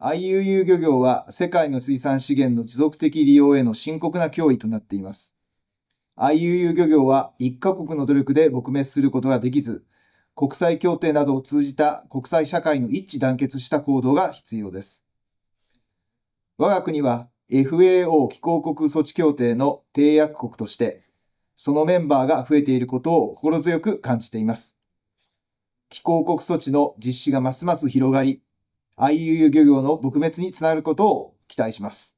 IUU 漁業は世界の水産資源の持続的利用への深刻な脅威となっています。IUU 漁業は1カ国の努力で撲滅することができず、国際協定などを通じた国際社会の一致団結した行動が必要です。我が国は FAO 気候国措置協定の締約国として、そのメンバーが増えていることを心強く感じています。気候国措置の実施がますます広がり、IUU 漁業の撲滅につながることを期待します。